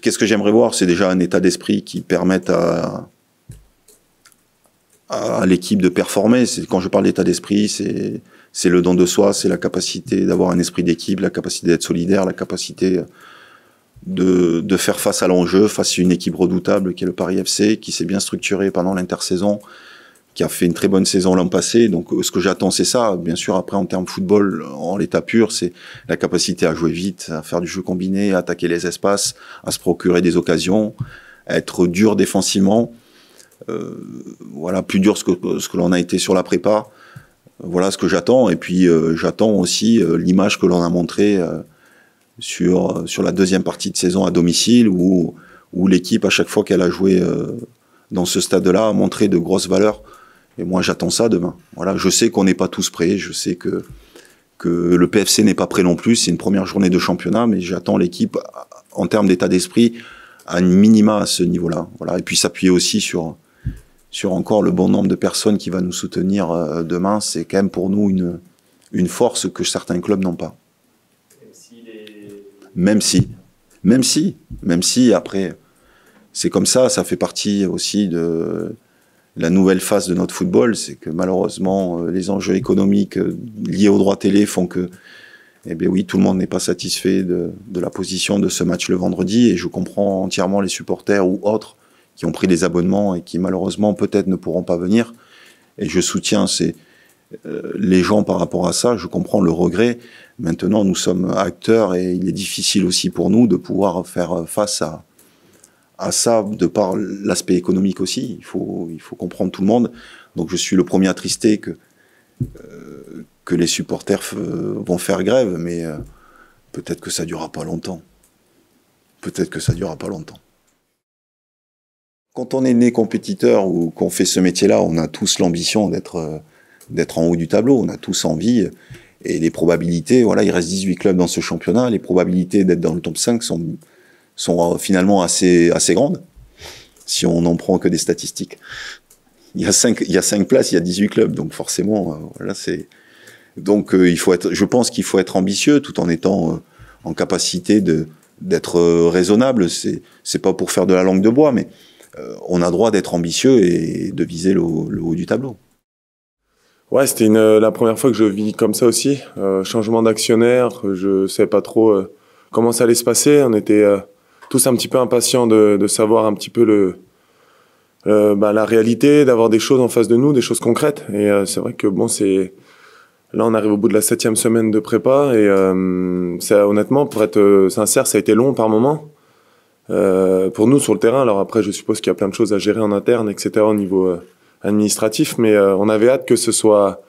qu'est-ce que j'aimerais voir C'est déjà un état d'esprit qui permette à, à l'équipe de performer. quand je parle d'état d'esprit, c'est c'est le don de soi, c'est la capacité d'avoir un esprit d'équipe, la capacité d'être solidaire, la capacité de, de faire face à l'enjeu, face à une équipe redoutable qui est le Paris FC, qui s'est bien structurée pendant l'intersaison, qui a fait une très bonne saison l'an passé. Donc, ce que j'attends, c'est ça. Bien sûr, après, en termes football, en l'état pur, c'est la capacité à jouer vite, à faire du jeu combiné, à attaquer les espaces, à se procurer des occasions, à être dur défensivement. Euh, voilà, plus dur ce que, ce que l'on a été sur la prépa. Voilà ce que j'attends. Et puis, euh, j'attends aussi euh, l'image que l'on a montrée sur, sur la deuxième partie de saison à domicile où, où l'équipe, à chaque fois qu'elle a joué dans ce stade-là, a montré de grosses valeurs. Et moi, j'attends ça demain. Voilà, je sais qu'on n'est pas tous prêts. Je sais que que le PFC n'est pas prêt non plus. C'est une première journée de championnat, mais j'attends l'équipe en termes d'état d'esprit à un minima à ce niveau-là. Voilà, et puis s'appuyer aussi sur sur encore le bon nombre de personnes qui va nous soutenir euh, demain. C'est quand même pour nous une une force que certains clubs n'ont pas. même si, même si, même si après, c'est comme ça. Ça fait partie aussi de la nouvelle phase de notre football, c'est que malheureusement, euh, les enjeux économiques euh, liés au droit télé font que, eh bien oui, tout le monde n'est pas satisfait de, la position de ce match le vendredi, et je comprends entièrement les supporters ou autres qui ont pris des abonnements et qui malheureusement peut-être ne pourront pas venir. Et je soutiens ces, euh, les gens par rapport à ça, je comprends le regret. Maintenant, nous sommes acteurs et il est difficile aussi pour nous de pouvoir faire face à, à ça, de par l'aspect économique aussi. Il faut, il faut comprendre tout le monde. Donc je suis le premier attristé que, euh, que les supporters euh, vont faire grève, mais euh, peut-être que ça ne durera pas longtemps. Peut-être que ça ne durera pas longtemps. Quand on est né compétiteur ou qu'on fait ce métier-là, on a tous l'ambition d'être en haut du tableau. On a tous envie. Et les probabilités, voilà, il reste 18 clubs dans ce championnat. Les probabilités d'être dans le top 5 sont sont euh, finalement assez, assez grandes, si on n'en prend que des statistiques. Il y, a cinq, il y a cinq places, il y a 18 clubs, donc forcément, euh, voilà, c'est. Donc, euh, il faut être, je pense qu'il faut être ambitieux tout en étant en capacité de d'être raisonnable. C'est c'est pas pour faire de la langue de bois, mais on a droit d'être ambitieux et de viser le, haut du tableau. Ouais, c'était la première fois que je vis comme ça aussi. changement d'actionnaire, je sais pas trop comment ça allait se passer. On était tous un petit peu impatients de, savoir un petit peu le, euh, bah, la réalité, d'avoir des choses en face de nous, des choses concrètes. Et euh, c'est vrai que bon, c'est là on arrive au bout de la septième semaine de prépa et euh, honnêtement, pour être euh, sincère, ça a été long par moment pour nous sur le terrain. Alors après, je suppose qu'il y a plein de choses à gérer en interne, etc. au niveau administratif, mais on avait hâte que ce soit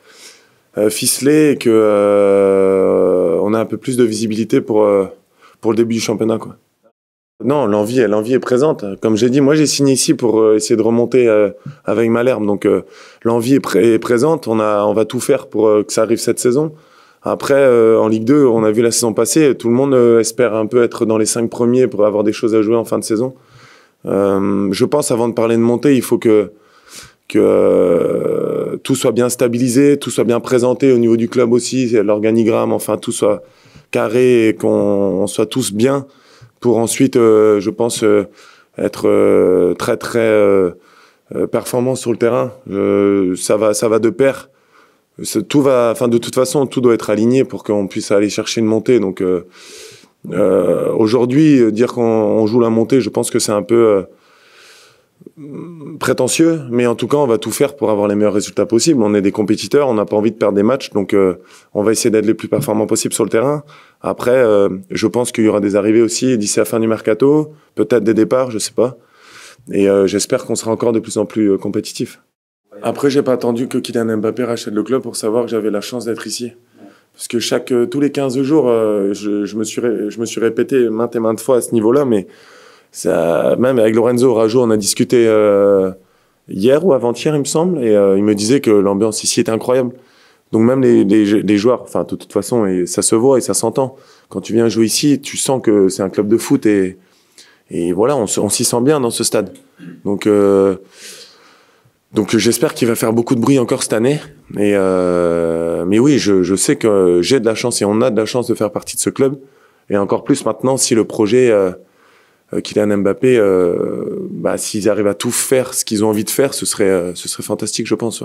ficelé et que on a un peu plus de visibilité pour pour le début du championnat, quoi. Non, l'envie, l'envie est présente. Comme j'ai dit, moi j'ai signé ici pour euh, essayer de remonter euh, avec Malherbe, donc euh, l'envie est, présente. On on va tout faire pour que ça arrive cette saison. Après, en Ligue 2, on a vu la saison passée, tout le monde espère un peu être dans les cinq premiers pour avoir des choses à jouer en fin de saison. je pense, avant de parler de montée, il faut que tout soit bien stabilisé, tout soit bien présenté au niveau du club aussi, l'organigramme, enfin tout soit carré et qu'on soit tous bien pour ensuite, euh, je pense, euh, être euh, très très performant sur le terrain. ça va, ça va de pair. Tout va, enfin de toute façon, tout doit être aligné pour qu'on puisse aller chercher une montée. Donc aujourd'hui, dire qu'on joue la montée, je pense que c'est un peu Mm, prétentieux, mais en tout cas, on va tout faire pour avoir les meilleurs résultats possibles. On est des compétiteurs, on n'a pas envie de perdre des matchs, donc euh, on va essayer d'être les plus performants possibles sur le terrain. Après, euh, je pense qu'il y aura des arrivées aussi d'ici la fin du mercato, peut-être des départs, je sais pas. Et euh, j'espère qu'on sera encore de plus en plus compétitif. Après, j'ai pas attendu que Kylian Mbappé rachète le club pour savoir que j'avais la chance d'être ici. Parce que chaque, tous les 15 jours, je, je, me suis, je me suis répété maintes et maintes fois à ce niveau-là, mais ça, même avec Lorenzo Rajo, on a discuté euh, hier ou avant-hier, il me semble, et euh, il me disait que l'ambiance ici était incroyable. Donc même les, les, les joueurs, enfin de toute façon, et ça se voit et ça s'entend. Quand tu viens jouer ici, tu sens que c'est un club de foot et, et voilà, on, s'y sent bien dans ce stade. Donc euh, donc j'espère qu'il va faire beaucoup de bruit encore cette année. Mais euh, mais oui, je, je sais que j'ai de la chance et on a de la chance de faire partie de ce club. Et encore plus maintenant si le projet euh, Kylian Mbappé, euh, bah, s'ils arrivent à tout faire ce qu'ils ont envie de faire, ce serait, euh, ce serait fantastique, je pense.